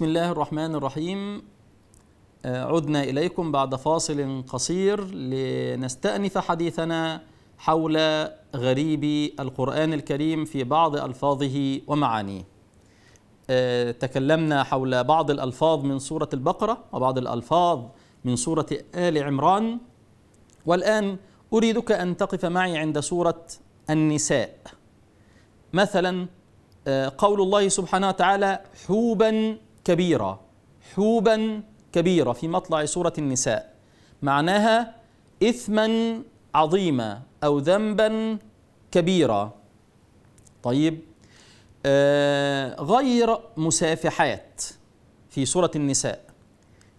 بسم الله الرحمن الرحيم عدنا إليكم بعد فاصل قصير لنستأنف حديثنا حول غريب القرآن الكريم في بعض ألفاظه ومعانيه تكلمنا حول بعض الألفاظ من سورة البقرة وبعض الألفاظ من سورة آل عمران والآن أريدك أن تقف معي عند سورة النساء مثلا قول الله سبحانه وتعالى حوبا كبيرة حوبا كبيرة في مطلع سورة النساء معناها إثما عظيما أو ذنبا كبيرا طيب آه غير مسافحات في سورة النساء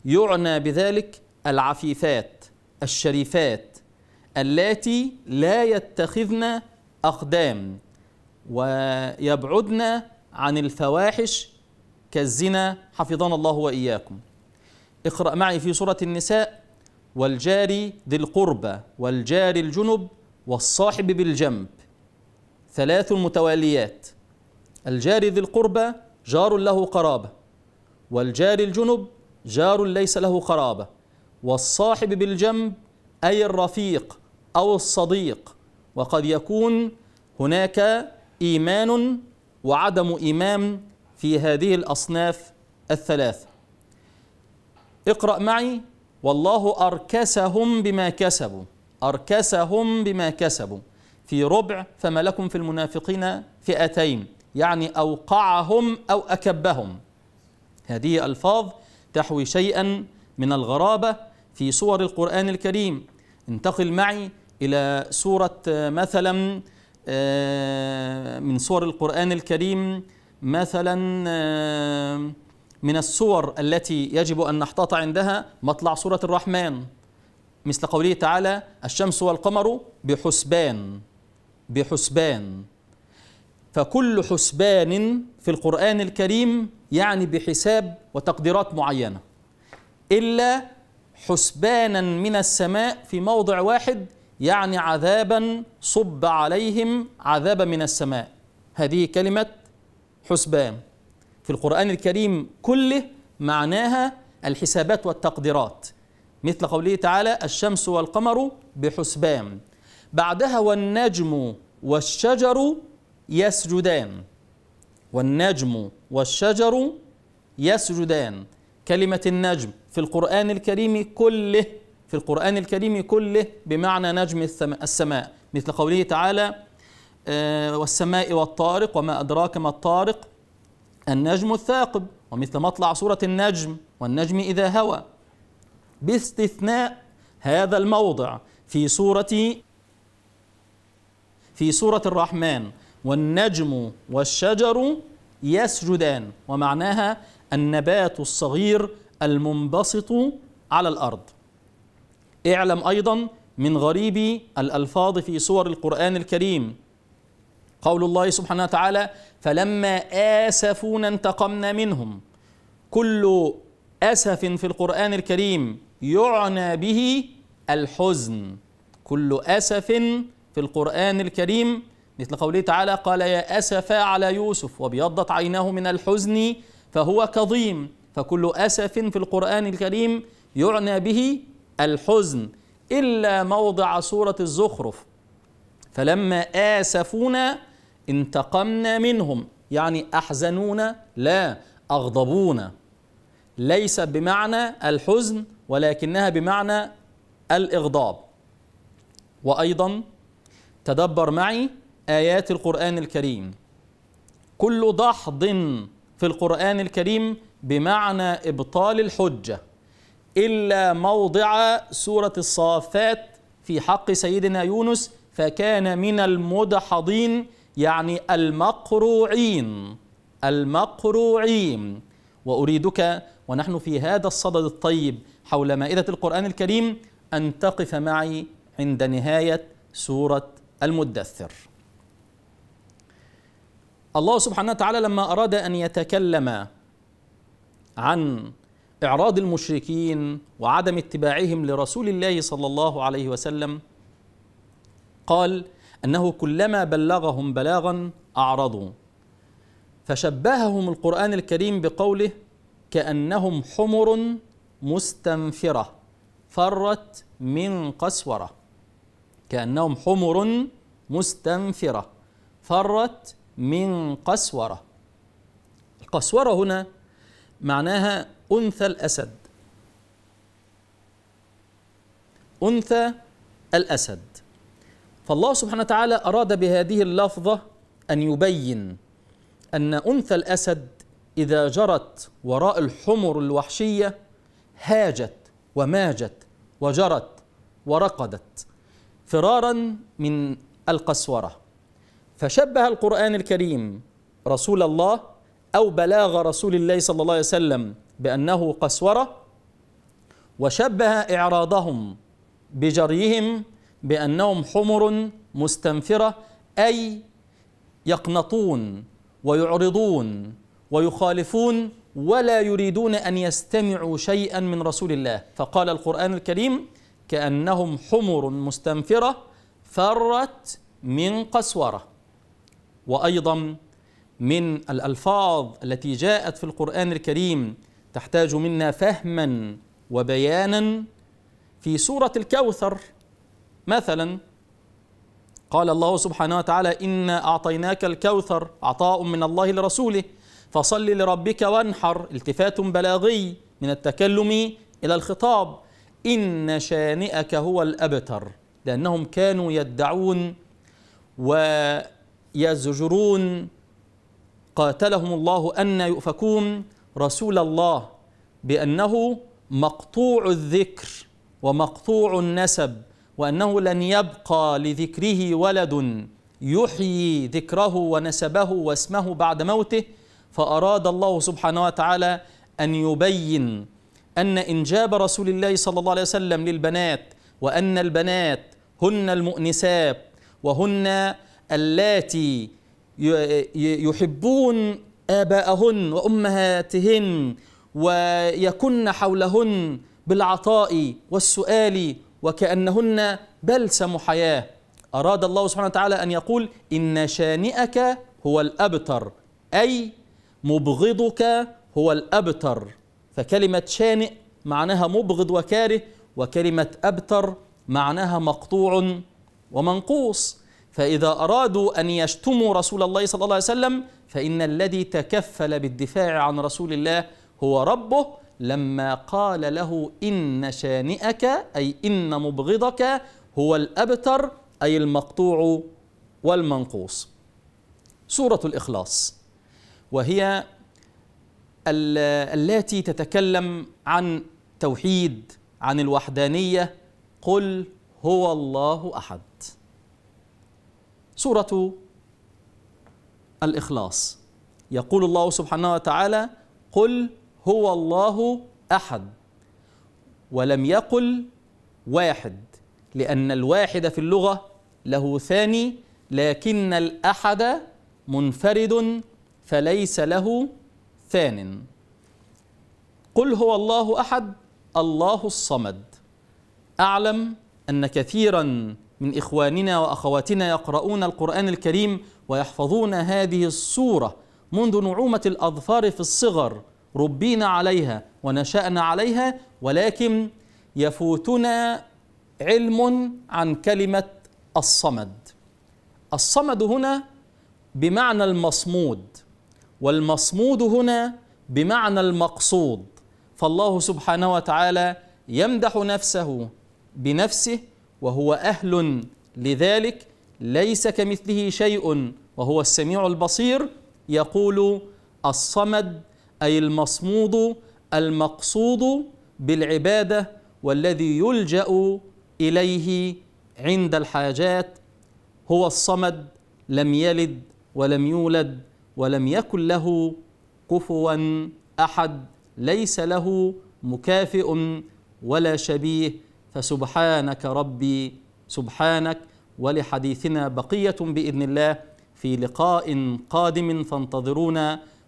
يعنى بذلك العفيفات الشريفات اللاتي لا يتخذن أقدام ويبعدن عن الفواحش كالزنا حفظنا الله وإياكم اقرأ معي في سورة النساء والجار ذي القربى والجار الجنب والصاحب بالجنب ثلاث متواليات الجار ذي القربى جار له قرابة والجار الجنب جار ليس له قرابة والصاحب بالجنب أي الرفيق أو الصديق وقد يكون هناك إيمان وعدم إيمان في هذه الأصناف الثلاثة اقرأ معي والله أركسهم بما كسبوا أركسهم بما كسبوا في ربع فما لكم في المنافقين فئتين يعني أوقعهم أو أكبهم هذه ألفاظ تحوي شيئا من الغرابة في صور القرآن الكريم انتقل معي إلى سورة آه، مثلا آه، من سور القرآن الكريم مثلا آه، من الصور التي يجب أن نحتاط عندها مطلع سورة الرحمن مثل قوله تعالى الشمس والقمر بحسبان بحسبان فكل حسبان في القرآن الكريم يعني بحساب وتقديرات معينة إلا حسبانا من السماء في موضع واحد يعني عذابا صب عليهم عذابا من السماء هذه كلمة حسبان في القرآن الكريم كله معناها الحسابات والتقديرات مثل قوله تعالى الشمس والقمر بحسبان بعدها والنجم والشجر يسجدان والنجم والشجر يسجدان كلمة النجم في القرآن الكريم كله في القرآن الكريم كله بمعنى نجم السماء مثل قوله تعالى آه، والسماء والطارق وما أدراك ما الطارق النجم الثاقب ومثل مطلع سورة النجم والنجم إذا هوى باستثناء هذا الموضع في سورة في سورة الرحمن والنجم والشجر يسجدان ومعناها النبات الصغير المنبسط على الأرض اعلم أيضا من غريب الألفاظ في سور القرآن الكريم قول الله سبحانه وتعالى فلما آسفونا انتقمنا منهم كل أسف في القرآن الكريم يعنى به الحزن كل أسف في القرآن الكريم مثل قوله تعالى قال يا أسف على يوسف وبيضت عيناه من الحزن فهو كظيم فكل أسف في القرآن الكريم يعنى به الحزن إلا موضع سورة الزخرف فلما آسفونا انتقمنا منهم يعني أحزنون لا أغضبون ليس بمعنى الحزن ولكنها بمعنى الإغضاب وأيضا تدبر معي آيات القرآن الكريم كل دحض في القرآن الكريم بمعنى إبطال الحجة إلا موضع سورة الصافات في حق سيدنا يونس فكان من المدحضين يعني المقروعين المقروعين وأريدك ونحن في هذا الصدد الطيب حول مائدة القرآن الكريم أن تقف معي عند نهاية سورة المدثر الله سبحانه وتعالى لما أراد أن يتكلم عن إعراض المشركين وعدم اتباعهم لرسول الله صلى الله عليه وسلم قال: أنه كلما بلغهم بلاغا أعرضوا فشبههم القرآن الكريم بقوله كأنهم حمر مستنفرة فرت من قسورة كأنهم حمر مستنفرة فرت من قسورة القسورة هنا معناها أنثى الأسد أنثى الأسد فالله سبحانه وتعالى أراد بهذه اللفظة أن يبين أن أنثى الأسد إذا جرت وراء الحمر الوحشية هاجت وماجت وجرت ورقدت فرارا من القسورة فشبه القرآن الكريم رسول الله أو بلاغ رسول الله صلى الله عليه وسلم بأنه قسورة وشبه إعراضهم بجريهم بأنهم حمر مستنفرة أي يقنطون ويعرضون ويخالفون ولا يريدون أن يستمعوا شيئا من رسول الله فقال القرآن الكريم كأنهم حمر مستنفرة فرت من قسورة وأيضا من الألفاظ التي جاءت في القرآن الكريم تحتاج منا فهما وبيانا في سورة الكوثر مثلا قال الله سبحانه وتعالى إنا أعطيناك الكوثر عطاء من الله لرسوله فصل لربك وانحر التفات بلاغي من التكلم إلى الخطاب إن شانئك هو الأبتر لأنهم كانوا يدعون ويزجرون قاتلهم الله أن يؤفكون رسول الله بأنه مقطوع الذكر ومقطوع النسب وأنه لن يبقى لذكره ولد يحيي ذكره ونسبه واسمه بعد موته فأراد الله سبحانه وتعالى أن يبين أن إنجاب رسول الله صلى الله عليه وسلم للبنات وأن البنات هن المؤنسات وهن اللاتي يحبون آباءهن وأمهاتهن ويكن حولهن بالعطاء والسؤال وكأنهن بلسم حياة أراد الله سبحانه وتعالى أن يقول إن شانئك هو الأبتر أي مبغضك هو الأبتر فكلمة شانئ معناها مبغض وكاره وكلمة أبتر معناها مقطوع ومنقوص فإذا أرادوا أن يشتموا رسول الله صلى الله عليه وسلم فإن الذي تكفل بالدفاع عن رسول الله هو ربه لما قال له إن شانئك أي إن مبغضك هو الأبتر أي المقطوع والمنقوص سورة الإخلاص وهي التي تتكلم عن توحيد عن الوحدانية قل هو الله أحد سورة الإخلاص يقول الله سبحانه وتعالى قل هو الله احد ولم يقل واحد لان الواحد في اللغه له ثاني لكن الاحد منفرد فليس له ثان قل هو الله احد الله الصمد اعلم ان كثيرا من اخواننا واخواتنا يقرؤون القران الكريم ويحفظون هذه السوره منذ نعومه الاظفار في الصغر ربينا عليها ونشأنا عليها ولكن يفوتنا علم عن كلمة الصمد الصمد هنا بمعنى المصمود والمصمود هنا بمعنى المقصود فالله سبحانه وتعالى يمدح نفسه بنفسه وهو أهل لذلك ليس كمثله شيء وهو السميع البصير يقول الصمد أي المصمود المقصود بالعبادة والذي يلجأ إليه عند الحاجات هو الصمد لم يلد ولم يولد ولم يكن له كفوا أحد ليس له مكافئ ولا شبيه فسبحانك ربي سبحانك ولحديثنا بقية بإذن الله في لقاء قادم فانتظرونا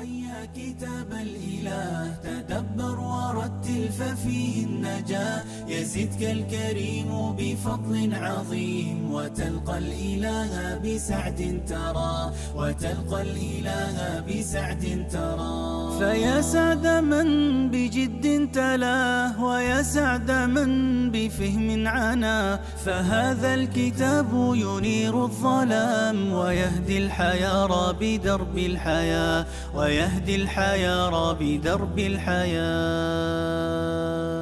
هيا كتاب الإله تدبر ورتل ففيه النجاة يزدك الكريم بفضل عظيم وتلقى الإله بسعد ترى وتلقى الإله بسعد ترى فيا سعد من بجد تلاه ويا سعد من بفهم عنا فهذا الكتاب ينير الظلام ويهدي الحيار بدرب الحياة يهدي الحيارى بدرب الحياه